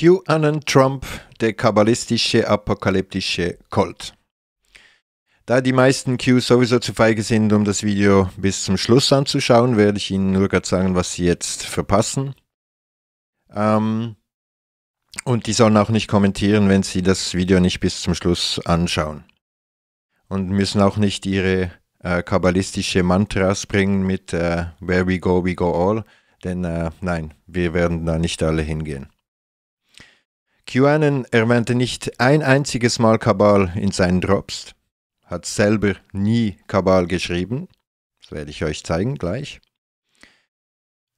QAnon Trump, der kabbalistische apokalyptische Cult. Da die meisten Q sowieso zu feige sind, um das Video bis zum Schluss anzuschauen, werde ich Ihnen nur gerade sagen, was Sie jetzt verpassen. Ähm, und die sollen auch nicht kommentieren, wenn sie das Video nicht bis zum Schluss anschauen. Und müssen auch nicht ihre äh, kabbalistische Mantras bringen mit äh, Where we go, we go all. Denn äh, nein, wir werden da nicht alle hingehen. QAnon erwähnte nicht ein einziges Mal Kabal in seinen Drops, hat selber nie Kabal geschrieben, das werde ich euch zeigen gleich.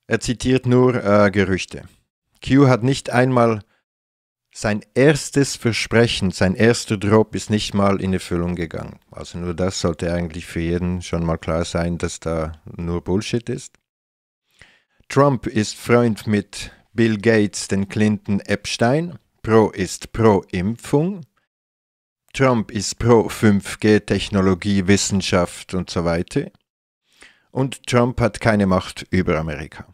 Er zitiert nur äh, Gerüchte. Q hat nicht einmal sein erstes Versprechen, sein erster Drop ist nicht mal in Erfüllung gegangen. Also nur das sollte eigentlich für jeden schon mal klar sein, dass da nur Bullshit ist. Trump ist Freund mit Bill Gates, den Clinton Epstein. Pro ist pro Impfung, Trump ist pro 5G-Technologie, Wissenschaft und so weiter. Und Trump hat keine Macht über Amerika.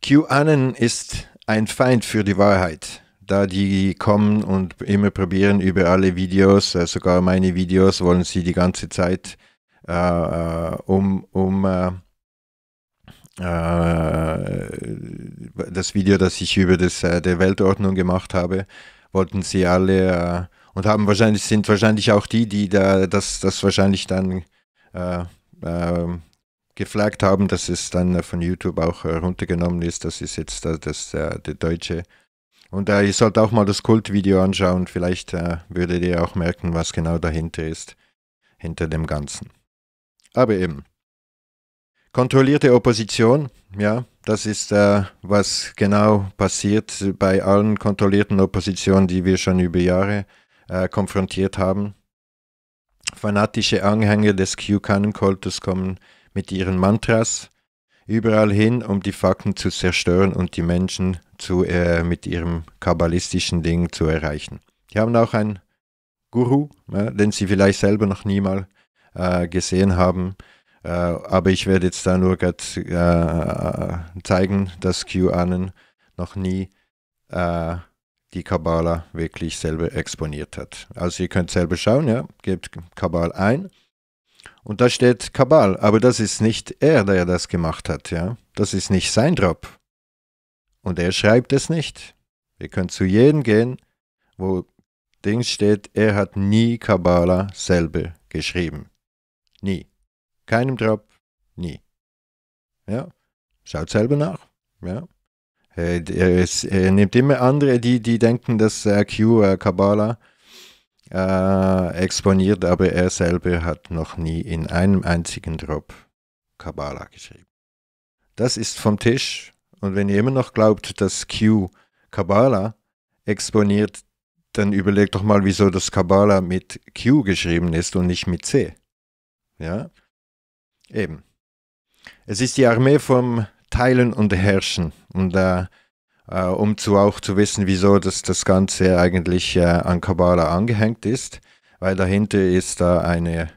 QAnon ist ein Feind für die Wahrheit, da die kommen und immer probieren über alle Videos, äh, sogar meine Videos wollen sie die ganze Zeit, äh, äh um, um äh, äh, das Video, das ich über das, äh, der Weltordnung gemacht habe, wollten sie alle äh, und haben wahrscheinlich, sind wahrscheinlich auch die, die da das, das wahrscheinlich dann äh, äh, geflaggt haben, dass es dann von YouTube auch runtergenommen ist. Das ist jetzt das, das der, der deutsche. Und äh, ihr sollt auch mal das Kultvideo anschauen. Vielleicht äh, würdet ihr auch merken, was genau dahinter ist, hinter dem Ganzen. Aber eben. Kontrollierte Opposition, ja, das ist, äh, was genau passiert bei allen kontrollierten Oppositionen, die wir schon über Jahre äh, konfrontiert haben. Fanatische Anhänger des Q-Kanon-Kultus kommen mit ihren Mantras überall hin, um die Fakten zu zerstören und die Menschen zu, äh, mit ihrem kabbalistischen Ding zu erreichen. Die haben auch einen Guru, ja, den sie vielleicht selber noch nie mal äh, gesehen haben, äh, aber ich werde jetzt da nur gerade äh, zeigen, dass QAnon noch nie äh, die Kabbala wirklich selber exponiert hat. Also ihr könnt selber schauen, ja, gebt Kabbal ein und da steht Kabbal, aber das ist nicht er, der das gemacht hat, ja. Das ist nicht sein Drop. Und er schreibt es nicht. Ihr könnt zu jedem gehen, wo Dings steht, er hat nie Kabbala selber geschrieben. Nie keinem Drop, nie. Ja, schaut selber nach. Ja. Äh, äh, es äh, nimmt immer andere, die, die denken, dass Q Kabbalah äh, exponiert, aber er selber hat noch nie in einem einzigen Drop Kabbalah geschrieben. Das ist vom Tisch. Und wenn ihr immer noch glaubt, dass Q Kabbalah exponiert, dann überlegt doch mal, wieso das Kabbalah mit Q geschrieben ist und nicht mit C. Ja? Eben. Es ist die Armee vom Teilen und Herrschen. Und äh, äh, um zu auch zu wissen, wieso das, das Ganze eigentlich äh, an Kabbala angehängt ist, weil dahinter ist da eine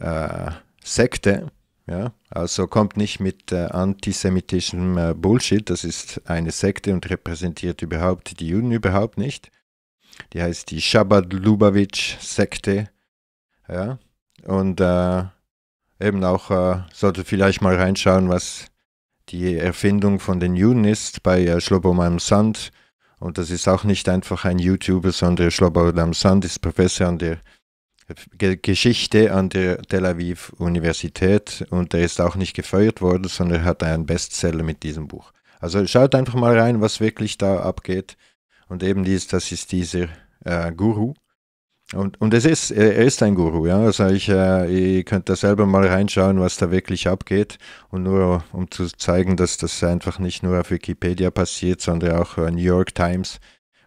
äh, Sekte. Ja? Also kommt nicht mit äh, antisemitischem äh, Bullshit. Das ist eine Sekte und repräsentiert überhaupt die Juden überhaupt nicht. Die heißt die Shabbat-Lubavitch-Sekte. Ja? Und Äh, eben auch äh, sollte vielleicht mal reinschauen, was die Erfindung von den Juden ist bei äh, Schlobomam Sand. Und das ist auch nicht einfach ein YouTuber, sondern Schlobomam Sand ist Professor an der Geschichte an der Tel Aviv Universität und er ist auch nicht gefeuert worden, sondern hat einen Bestseller mit diesem Buch. Also schaut einfach mal rein, was wirklich da abgeht. Und eben dies, das ist dieser äh, Guru, und, und es ist, er ist ein Guru, ja. Also ich, äh, ihr könnt da selber mal reinschauen, was da wirklich abgeht. Und nur um zu zeigen, dass das einfach nicht nur auf Wikipedia passiert, sondern auch äh, New York Times,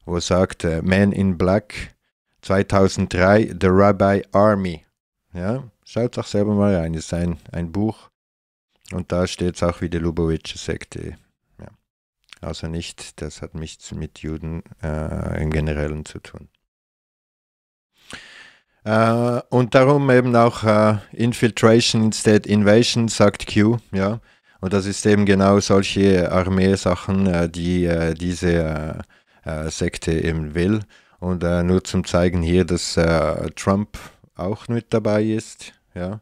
wo sagt äh, Man in Black 2003, The Rabbi Army. Ja, schaut doch selber mal rein. Ist ein, ein Buch. Und da steht es auch, wie die Lubowitsche Sekte also nicht, das hat nichts mit Juden äh, im Generellen zu tun. Äh, und darum eben auch äh, Infiltration instead Invasion, sagt Q, ja. Und das ist eben genau solche Armeesachen, äh, die äh, diese äh, äh, Sekte eben will. Und nur zum Zeigen hier, dass Trump auch mit dabei ist, ja.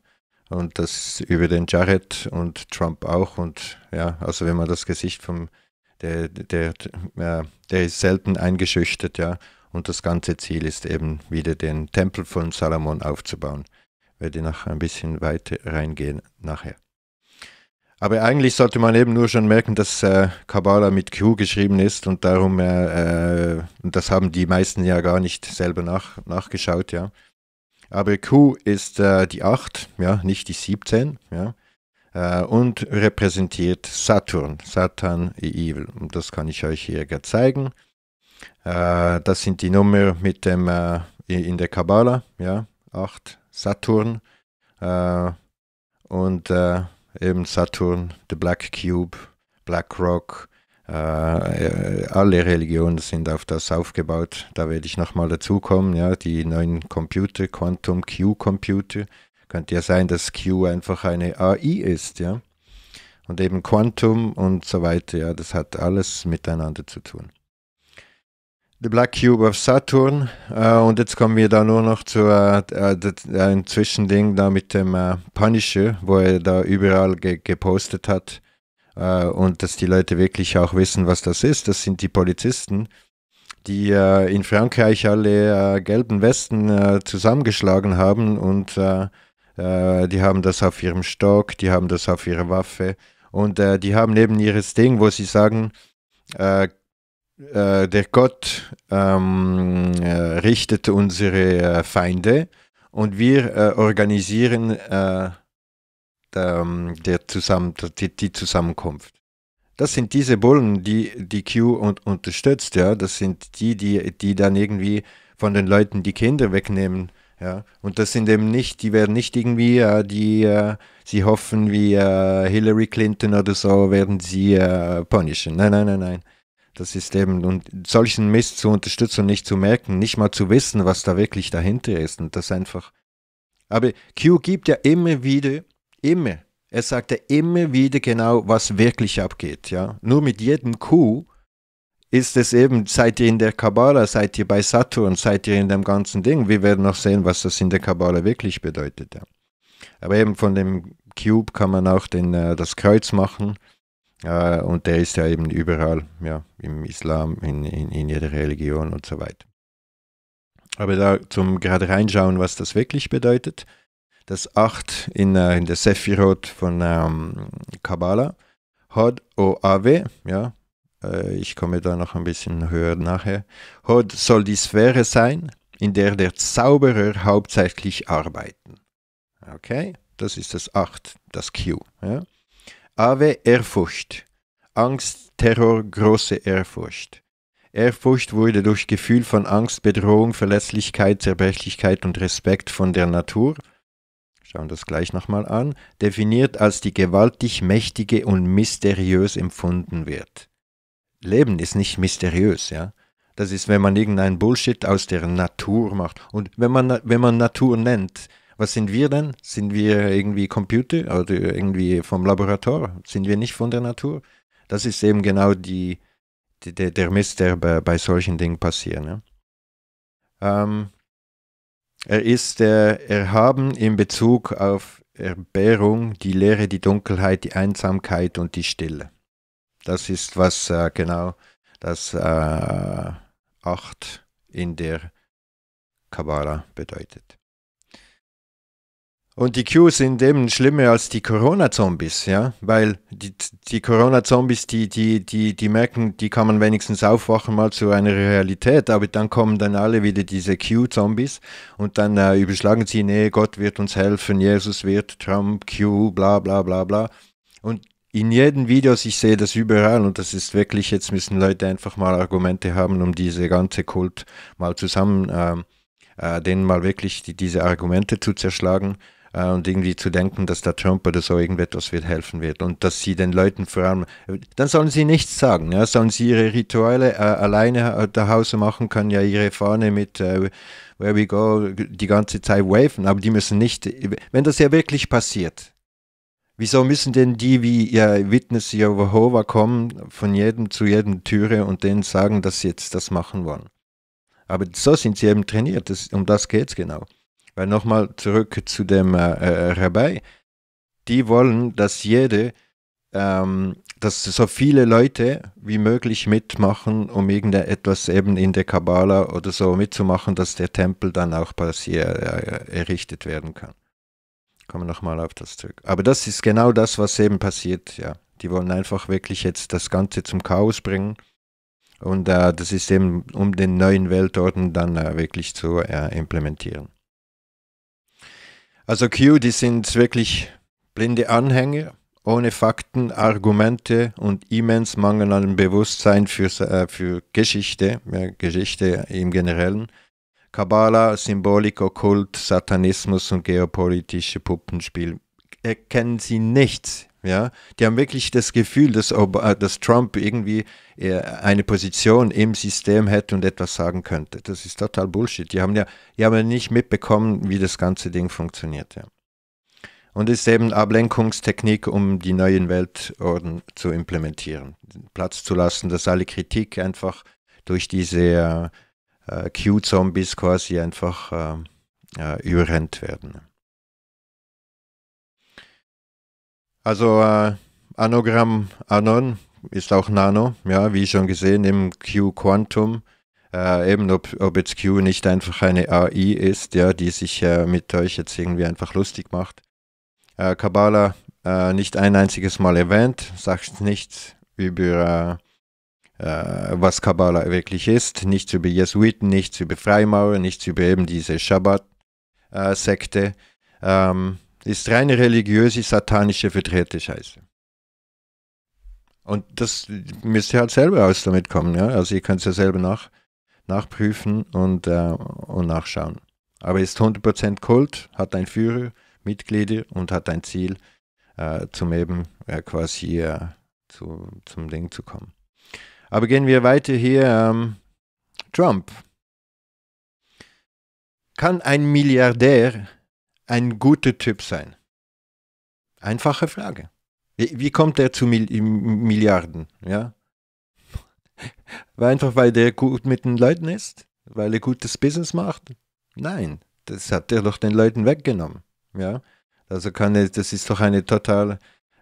Und das über den Jared und Trump auch. Und ja, also wenn man das Gesicht vom, der, der, der ist selten eingeschüchtert, ja. Und das ganze Ziel ist eben wieder den Tempel von Salomon aufzubauen. Werde noch ein bisschen weiter reingehen nachher. Aber eigentlich sollte man eben nur schon merken, dass äh, Kabbalah mit Q geschrieben ist und darum, äh, äh und das haben die meisten ja gar nicht selber nach, nachgeschaut, ja. Aber Q ist äh, die 8, ja, nicht die 17, ja, äh, und repräsentiert Saturn, Satan, Evil. Und das kann ich euch hier zeigen. Äh, das sind die Nummer mit dem äh, in der Kabbala, ja, 8, Saturn äh, und eben Saturn, The Black Cube, Black Rock, alle Religionen sind auf das aufgebaut. Da werde ich nochmal dazukommen. Ja, die neuen Computer, Quantum Q Computer. Könnte ja sein, dass Q einfach eine AI ist, ja. Und eben Quantum und so weiter, ja, das hat alles miteinander zu tun. The Black Cube of Saturn. Äh, und jetzt kommen wir da nur noch zu äh, äh, äh einem Zwischending da mit dem äh, Punisher, wo er da überall ge gepostet hat. Äh, und dass die Leute wirklich auch wissen, was das ist. Das sind die Polizisten, die in Frankreich alle gelben Westen zusammengeschlagen haben und die haben das auf ihrem Stock, die haben das auf ihrer Waffe und die haben neben ihres Ding, wo sie sagen, äh, äh, der Gott ähm, äh, richtet unsere äh, Feinde und wir äh, organisieren äh, ähm, der Zusammen die, die, Zusammenkunft. Das sind diese Bullen, die die Q und, unterstützt, ja. Das sind die, die, die dann irgendwie von den Leuten die Kinder wegnehmen, ja. Und das sind eben nicht, die werden nicht irgendwie, äh, die, äh, sie hoffen wie äh, Hillary Clinton oder so, werden sie äh, punishen. Nein, nein, nein, nein. Das ist eben, und solchen Mist zu unterstützen und nicht zu merken, nicht mal zu wissen, was da wirklich dahinter ist. Und das einfach. Aber Q gibt ja immer wieder, immer, er sagt ja immer wieder genau, was wirklich abgeht. Ja? Nur mit jedem Q ist es eben, seid ihr in der Kabbala, seid ihr bei Saturn, seid ihr in dem ganzen Ding. Wir werden noch sehen, was das in der Kabbala wirklich bedeutet. Ja. Aber eben von dem Cube kann man auch den, äh, das Kreuz machen äh, und der ist ja eben überall, ja, im Islam, in, in, in jeder Religion und so weiter. Aber da zum gerade reinschauen, was das wirklich bedeutet, das 8 in, äh, in der Sephirot von ähm, Kabbalah, Hod o Ave, ja, äh, ich komme da noch ein bisschen höher nachher, Hod soll die Sphäre sein, in der der Zauberer hauptsächlich arbeiten. Okay, das ist das 8, das Q. Ja. Ave Ehrfurcht. Angst, Terror, große Ehrfurcht. Ehrfurcht wurde durch Gefühl von Angst, Bedrohung, Verletzlichkeit, Zerbrechlichkeit und Respekt von der Natur, schauen das gleich nochmal an, definiert als die gewaltig mächtige und mysteriös empfunden wird. Leben ist nicht mysteriös, ja. Das ist, wenn man irgendeinen Bullshit aus der Natur macht. Und wenn man, wenn man Natur nennt, was sind wir denn? Sind wir irgendwie Computer oder also irgendwie vom Laborator? Sind wir nicht von der Natur? Das ist eben genau die, die der Mist, der bei, bei solchen Dingen passiert. Ne? Ähm, er ist der Erhaben in Bezug auf Erbärung, die Leere, die Dunkelheit, die Einsamkeit und die Stille. Das ist, was äh, genau das äh, Acht in der Kabbala bedeutet. Und die Qs sind eben schlimmer als die Corona-Zombies, ja, weil die, die Corona-Zombies, die, die, die, die merken, die kann man wenigstens aufwachen mal zu einer Realität, aber dann kommen dann alle wieder diese Q-Zombies und dann äh, überschlagen sie, nee, Gott wird uns helfen, Jesus wird, Trump, Q, bla bla bla bla. Und in jedem Video, ich sehe das überall und das ist wirklich, jetzt müssen Leute einfach mal Argumente haben, um diese ganze Kult mal zusammen, äh, äh, denen mal wirklich die, diese Argumente zu zerschlagen. Äh, und irgendwie zu denken, dass der Trump oder so irgendetwas wird helfen wird und dass sie den Leuten vor allem, dann sollen sie nichts sagen, ja, sollen sie ihre Rituale äh, alleine da äh, Hause machen, können ja ihre Fahne mit äh, Where we go die ganze Zeit waven, aber die müssen nicht, wenn das ja wirklich passiert, wieso müssen denn die wie ihr Witness Jehovah kommen von jedem zu jedem Türe und denen sagen, dass sie jetzt das machen wollen? Aber so sind sie eben trainiert, das, um das geht's genau. Weil äh, nochmal zurück zu dem äh, äh, Rabbi. Die wollen, dass jede, ähm, dass so viele Leute wie möglich mitmachen, um irgendetwas eben in der Kabbala oder so mitzumachen, dass der Tempel dann auch passiert, äh, errichtet werden kann. Kommen wir nochmal auf das zurück. Aber das ist genau das, was eben passiert, ja. Die wollen einfach wirklich jetzt das Ganze zum Chaos bringen. Und äh, das ist eben, um den neuen Weltorden dann äh, wirklich zu äh, implementieren. Also Q, die sind wirklich blinde Anhänger, ohne Fakten, Argumente und immens Mangel an Bewusstsein für, äh, für Geschichte, ja, Geschichte im Generellen. Kabbala, Symbolik, Okkult, Satanismus und geopolitische Puppenspiel. Erkennen Sie nichts ja, die haben wirklich das Gefühl, dass, äh, dass Trump irgendwie äh, eine Position im System hätte und etwas sagen könnte. Das ist total Bullshit. Die haben ja, die haben ja nicht mitbekommen, wie das ganze Ding funktioniert. Ja. Und es ist eben Ablenkungstechnik, um die neuen Weltorden zu implementieren. Platz zu lassen, dass alle Kritik einfach durch diese äh, Q-Zombies quasi einfach äh, äh, überrennt werden. Also äh, Anogramm Anon ist auch Nano, ja, wie schon gesehen im Q-Quantum. Äh, eben ob, ob jetzt Q nicht einfach eine AI ist, ja, die sich äh, mit euch jetzt irgendwie einfach lustig macht. Äh, Kabbalah äh, nicht ein einziges Mal erwähnt, sagt nichts über äh, äh, was Kabbalah wirklich ist, nichts über Jesuiten, nichts über Freimaurer, nichts über eben diese shabbat sekte Ähm, ist reine religiöse, satanische Scheiße. Und das müsst ihr halt selber aus damit kommen. Ja? Also ihr könnt es ja selber nach, nachprüfen und, äh, und nachschauen. Aber ist 100% Kult, hat ein Führer, Mitglieder und hat ein Ziel, äh, zum eben äh, quasi äh, zu, zum Ding zu kommen. Aber gehen wir weiter hier. Ähm, Trump. Kann ein Milliardär ein guter Typ sein? Einfache Frage. Wie kommt er zu Milliarden? Ja? einfach weil der gut mit den Leuten ist? Weil er gutes Business macht? Nein, das hat er doch den Leuten weggenommen. Ja? Also kann er, das ist doch eine total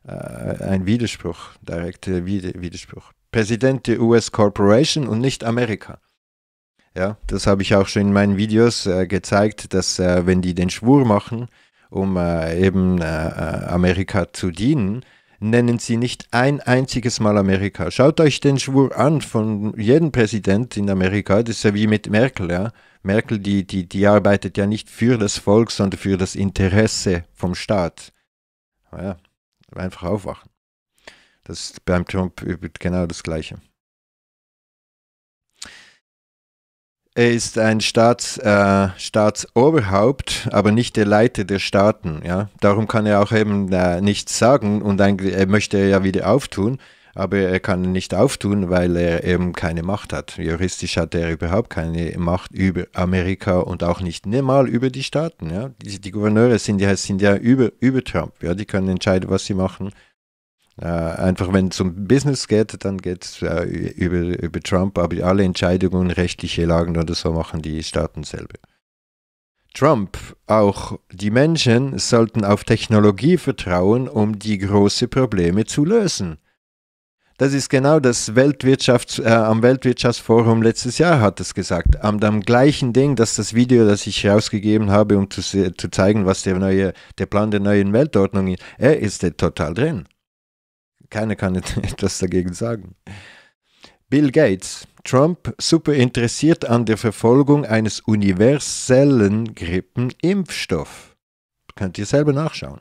äh, ein Widerspruch, direkter Widerspruch. Präsident der US Corporation und nicht Amerika. Ja, das habe ich auch schon in meinen Videos äh, gezeigt, dass äh, wenn die den Schwur machen, um äh, eben äh, äh, Amerika zu dienen, nennen sie nicht ein einziges Mal Amerika. Schaut euch den Schwur an von jedem Präsident in Amerika. Das ist ja wie mit Merkel. Ja? Merkel, die, die, die arbeitet ja nicht für das Volk, sondern für das Interesse vom Staat. Ja, einfach aufwachen. Das ist beim Trump genau das Gleiche. Er ist ein Staats, äh, Staatsoberhaupt, aber nicht der Leiter der Staaten. Ja? Darum kann er auch eben äh, nichts sagen und ein, er möchte ja wieder auftun, aber er kann nicht auftun, weil er eben keine Macht hat. Juristisch hat er überhaupt keine Macht über Amerika und auch nicht mal über die Staaten. Ja? Die, die Gouverneure sind ja, sind ja über, über Trump, ja? die können entscheiden, was sie machen äh, einfach wenn es um Business geht, dann geht es äh, über, über Trump, aber alle Entscheidungen, rechtliche Lagen oder so machen die Staaten selber. Trump, auch die Menschen sollten auf Technologie vertrauen, um die großen Probleme zu lösen. Das ist genau das Weltwirtschafts, äh, am Weltwirtschaftsforum letztes Jahr hat es gesagt. Am, am, gleichen Ding, dass das Video, das ich rausgegeben habe, um zu, zu zeigen, was der, neue, der Plan der neuen Weltordnung ist, er ist total drin. Keiner kann etwas dagegen sagen. Bill Gates, Trump super interessiert an der Verfolgung eines universellen Grippenimpfstoff. Könnt ihr selber nachschauen.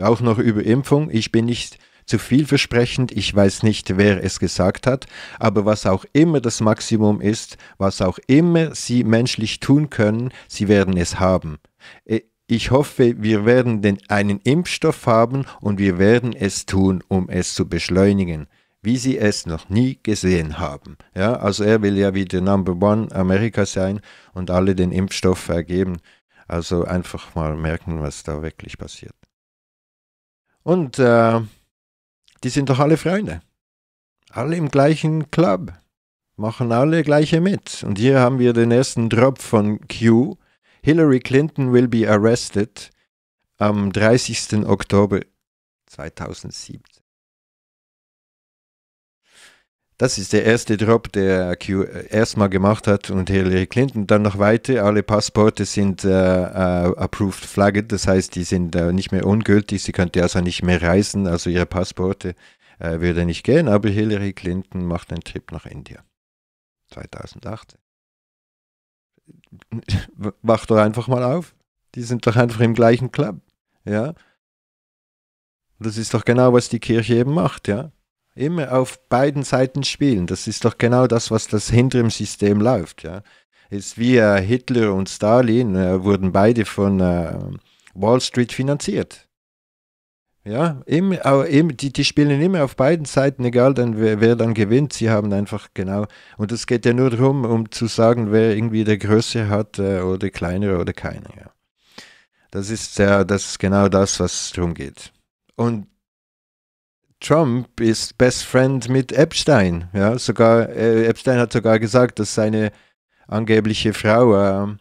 Auch noch über Impfung. Ich bin nicht zu vielversprechend. Ich weiß nicht, wer es gesagt hat, aber was auch immer das Maximum ist, was auch immer sie menschlich tun können, sie werden es haben. Äh, ich hoffe, wir werden den, einen Impfstoff haben und wir werden es tun, um es zu beschleunigen wie sie es noch nie gesehen haben. Ja, also er will ja wie der Number One Amerika sein und alle den Impfstoff vergeben. Also einfach mal merken, was da wirklich passiert. Und äh, die sind doch alle Freunde. Alle im gleichen Club. Machen alle gleiche mit. Und hier haben wir den ersten Drop von Q, Hillary Clinton will be arrested am 30. Oktober 2017. Das ist der erste Drop, der Q äh, erstmal gemacht hat und Hillary Clinton. Dann noch weiter, alle Passporte sind äh, äh, approved flagged, das heißt, die sind äh, nicht mehr ungültig, sie könnte also nicht mehr reisen, also ihre Passporte äh, würde nicht gehen, aber Hillary Clinton macht einen Trip nach Indien. 2018. wach doch einfach mal auf. Die sind doch einfach im gleichen Club. Ja. Das ist doch genau, was die Kirche eben macht, ja. Immer auf beiden Seiten spielen. Das ist doch genau das, was das hinter dem System läuft, ja. Ist wie äh, Hitler und Stalin äh, wurden beide von äh, Wall Street finanziert. Ja, eben, aber eben, die, die spielen immer auf beiden Seiten, egal dann, wer, wer dann gewinnt. Sie haben einfach genau. Und es geht ja nur darum, um zu sagen, wer irgendwie der Größe hat äh, oder kleinere oder keine. Ja. Das ist ja, das ist genau das, was darum geht. Und Trump ist Best Friend mit Epstein. Ja, sogar äh, Epstein hat sogar gesagt, dass seine angebliche Frau ähm,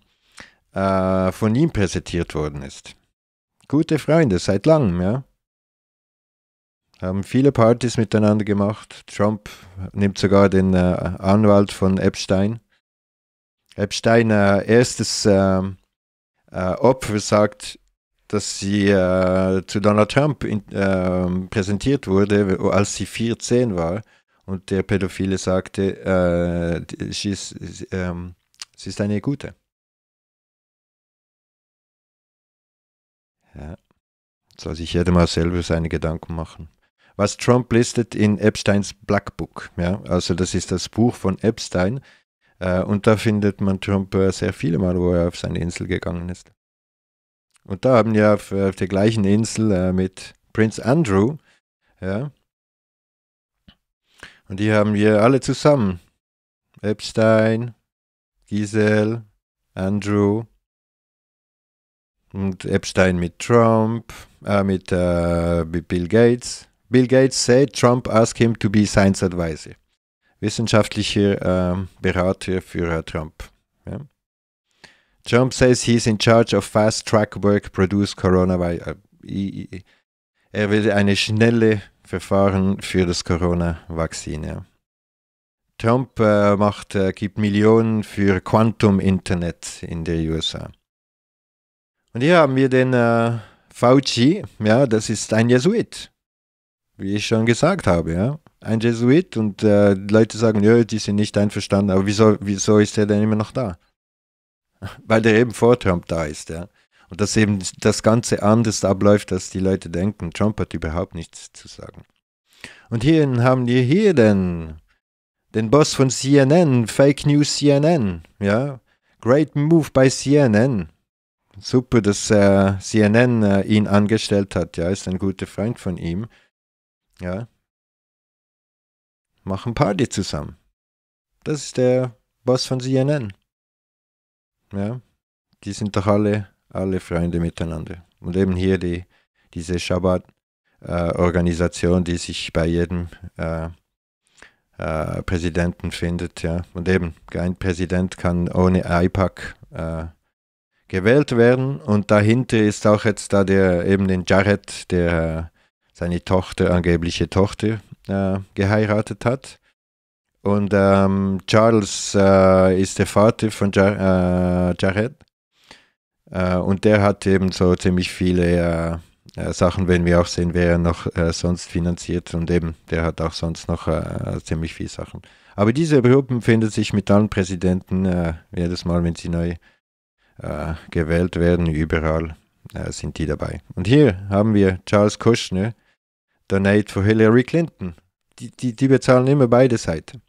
äh, von ihm präsentiert worden ist. Gute Freunde seit langem, ja haben viele Partys miteinander gemacht. Trump nimmt sogar den äh, Anwalt von Epstein. Epstein, äh, erstes ähm, äh, Opfer, sagt, dass sie äh, zu Donald Trump in, ähm, präsentiert wurde, als sie 14 war. Und der Pädophile sagte, äh, sie ist, ähm, sie ist eine gute. Ja. Soll sich jeder mal selber seine Gedanken machen was Trump listet in Epsteins Black Book. Ja? Also das ist das Buch von Epstein. Äh, und da findet man Trump äh, sehr viele Mal, wo er auf seine Insel gegangen ist. Und da haben wir auf, äh, auf der gleichen Insel äh, mit Prinz Andrew, ja, und die haben wir alle zusammen. Epstein, Giselle, Andrew und Epstein mit Trump, äh, mit, äh, mit Bill Gates. Bill Gates said Trump asked him to be science advisor. Wissenschaftlicher äh, Berater für äh, Trump. Ja. Trump says he is in charge of fast track work produced coronavirus. Äh, er will eine schnelle Verfahren für das Corona-Vakzin. Ja. Trump äh, macht, äh, gibt Millionen für Quantum Internet in der USA. Und hier haben wir den äh, Fauci, ja, das ist ein Jesuit wie ich schon gesagt habe, ja. Ein Jesuit und äh, Leute sagen, ja, die sind nicht einverstanden, aber wieso, wieso ist er denn immer noch da? Weil der eben vor Trump da ist, ja. Und dass eben das Ganze anders abläuft, als die Leute denken. Trump hat überhaupt nichts zu sagen. Und hier haben wir hier den, den Boss von CNN, Fake News CNN, ja. Great Move by CNN. Super, dass äh, CNN äh, ihn angestellt hat, ja, ist ein guter Freund von ihm. Ja. Machen Party zusammen. Das ist der Boss von CNN. Ja. Die sind doch alle, alle Freunde miteinander. Und eben hier die, diese Shabbat-Organisation, äh, die sich bei jedem äh, äh, Präsidenten findet. Ja. Und eben, kein Präsident kann ohne IPAC äh, gewählt werden. Und dahinter ist auch jetzt da der eben den Jared, der äh, seine Tochter, angebliche Tochter, äh, geheiratet hat. Und ähm, Charles äh, ist der Vater von Jar äh, Jared. Äh, und der hat eben so ziemlich viele äh, Sachen, wenn wir auch sehen, wer er noch sonst finanziert. Und eben, der hat auch sonst noch ziemlich viele Sachen. Aber diese Gruppen findet sich mit allen Präsidenten äh, jedes Mal, wenn sie neu äh, gewählt werden, überall äh, sind die dabei. Und hier haben wir Charles Kushner, der Neid von Hillary Clinton. Die, die, die bezahlen immer beide Seiten.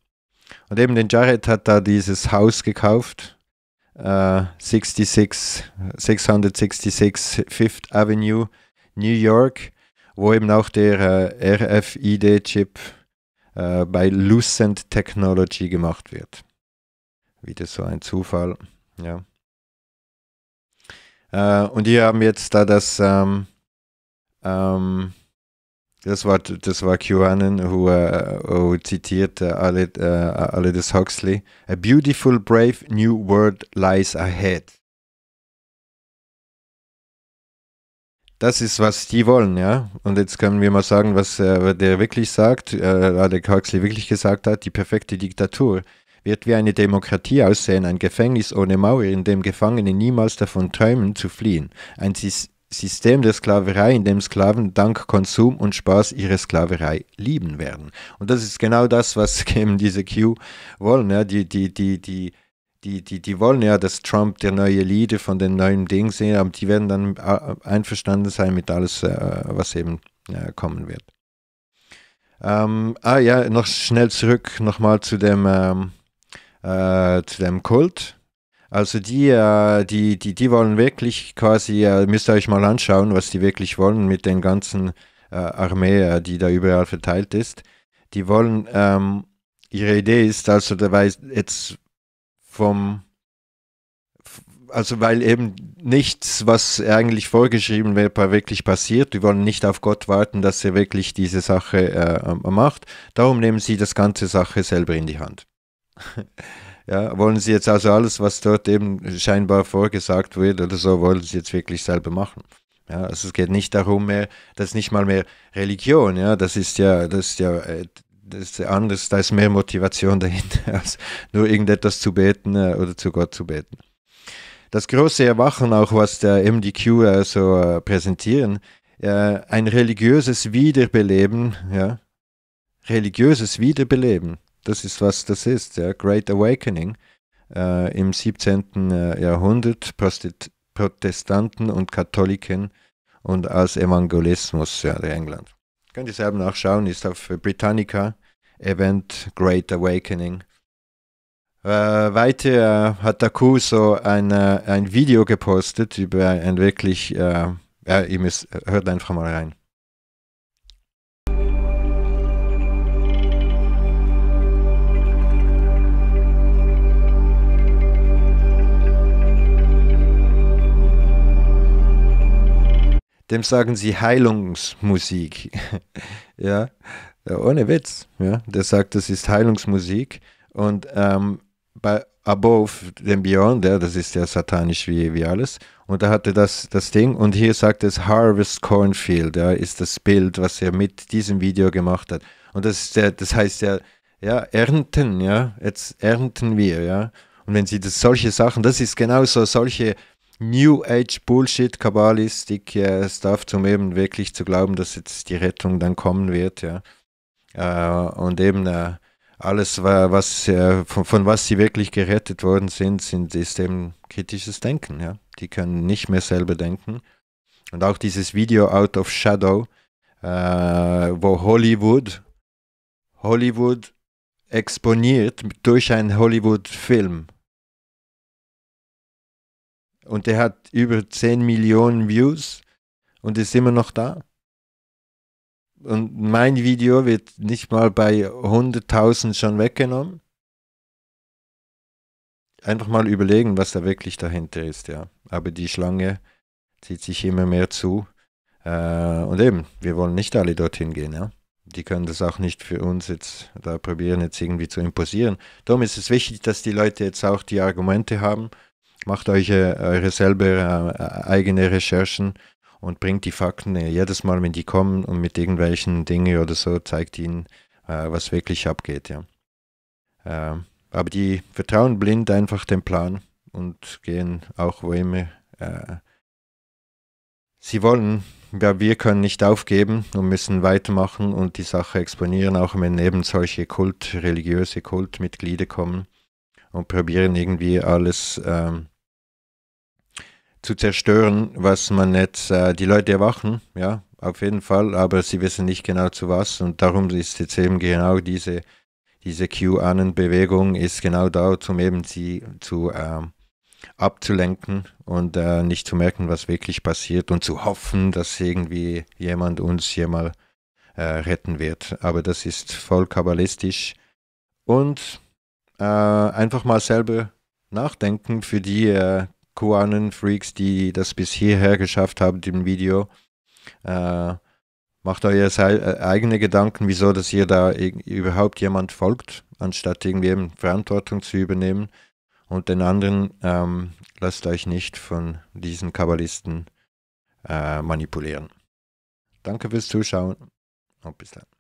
Und eben den Jared hat da dieses Haus gekauft, äh, 66, 666 Fifth Avenue, New York, wo eben auch der äh, RFID-Chip äh, bei Lucent Technology gemacht wird. Wieder so ein Zufall, ja. Äh, und hier haben jetzt da das ähm, ähm, das war, das war Cuanan, who, uh, who zitiert uh, Aldous uh, Huxley. A beautiful, brave new world lies ahead. Das ist, was die wollen, ja. Und jetzt können wir mal sagen, was äh, der wirklich sagt, äh, Aldous Huxley wirklich gesagt hat, die perfekte Diktatur wird wie eine Demokratie aussehen, ein Gefängnis ohne Mauer, in dem Gefangene niemals davon träumen zu fliehen, ein, System, System der Sklaverei, in dem Sklaven dank Konsum und Spaß ihre Sklaverei lieben werden. Und das ist genau das, was eben diese Q wollen. Ja? Die, die, die, die, die, die, die wollen ja, dass Trump der neue Leader von den neuen Ding sehen, aber die werden dann äh, einverstanden sein mit alles, äh, was eben äh, kommen wird. Ähm, ah ja, noch schnell zurück nochmal zu dem, ähm, äh, zu dem Kult. Also die, äh, die, die, die wollen wirklich quasi, äh, müsst ihr euch mal anschauen, was die wirklich wollen mit den ganzen äh, Armee, äh, die da überall verteilt ist. Die wollen, ähm, ihre Idee ist also, dabei jetzt vom, also weil eben nichts, was eigentlich vorgeschrieben wäre, wirklich passiert. Die wollen nicht auf Gott warten, dass er wirklich diese Sache äh, ähm, macht. Darum nehmen sie das ganze Sache selber in die Hand. Ja, wollen sie jetzt also alles, was dort eben scheinbar vorgesagt wird oder so, wollen sie jetzt wirklich selber machen. Ja, also es geht nicht darum mehr, das ist nicht mal mehr Religion, ja, das ist ja, das ist ja äh, das ist anders, da ist mehr Motivation dahinter, als nur irgendetwas zu beten äh, oder zu Gott zu beten. Das große Erwachen, auch was der MDQ also äh, präsentieren, ein religiöses Wiederbeleben, ja, religiöses Wiederbeleben das ist, was das ist. Ja. Great Awakening äh, im 17. Äh, Jahrhundert, Prostit Protestanten und Katholiken und als Evangelismus ja, der England. Könnt ihr selber nachschauen, ist auf Britannica, Event Great Awakening. Äh, weiter äh, hat Taku so ein, äh, ein Video gepostet über ein wirklich, äh, ihr müsst, hört einfach mal rein. dem sagen sie Heilungsmusik. ja, äh, ohne Witz. Ja, der sagt, das ist Heilungsmusik. Und ähm, bei Above, dem Beyond, ja, das ist ja satanisch wie, wie alles. Und da hatte das, das Ding und hier sagt es Harvest Cornfield, ja, ist das Bild, was er mit diesem Video gemacht hat. Und das, ist ja, das heißt ja, ja, ernten, ja, jetzt ernten wir, ja. Und wenn sie das, solche Sachen, das ist genauso solche New Age Bullshit Kabbalistik äh, Stuff, um eben wirklich zu glauben, dass jetzt die Rettung dann kommen wird, ja. Äh, und eben äh, alles, was, äh, von, von, was sie wirklich gerettet worden sind, sind ist eben kritisches Denken, ja. Die können nicht mehr selber denken. Und auch dieses Video Out of Shadow, äh, wo Hollywood, Hollywood exponiert durch einen Hollywood-Film und der hat über 10 Millionen Views und ist immer noch da. Und mein Video wird nicht mal bei 100.000 schon weggenommen. Einfach mal überlegen, was da wirklich dahinter ist, ja. Aber die Schlange zieht sich immer mehr zu. Äh, und eben, wir wollen nicht alle dorthin gehen, ja die können das auch nicht für uns jetzt da probieren, jetzt irgendwie zu imposieren. Darum ist es wichtig, dass die Leute jetzt auch die Argumente haben macht euch äh, eure selber äh, eigene Recherchen und bringt die Fakten äh, jedes Mal, wenn die kommen und mit irgendwelchen Dingen oder so, zeigt ihnen, äh, was wirklich abgeht, ja. Ähm, aber die vertrauen blind einfach dem Plan und gehen auch wo immer äh, sie wollen. Ja, wir können nicht aufgeben und müssen weitermachen und die Sache exponieren, auch wenn eben solche Kult, religiöse Kultmitglieder kommen und probieren irgendwie alles ähm, zu zerstören, was man jetzt, äh, die Leute erwachen, ja, auf jeden Fall, aber sie wissen nicht genau zu was und darum ist jetzt eben genau diese, diese QAnon-Bewegung ist genau da, um eben sie zu ähm, abzulenken und äh, nicht zu merken, was wirklich passiert und zu hoffen, dass irgendwie jemand uns hier mal äh, retten wird. Aber das ist voll kabbalistisch und äh, einfach mal selber nachdenken für die, äh, Kuanen freaks die das bis hierher geschafft haben, dem Video. Äh, macht euer äh, eigene Gedanken, wieso, dass ihr da überhaupt jemand folgt, anstatt irgendwie eben Verantwortung zu übernehmen. Und den anderen ähm, lasst euch nicht von diesen Kabbalisten äh, manipulieren. Danke fürs Zuschauen und bis dann.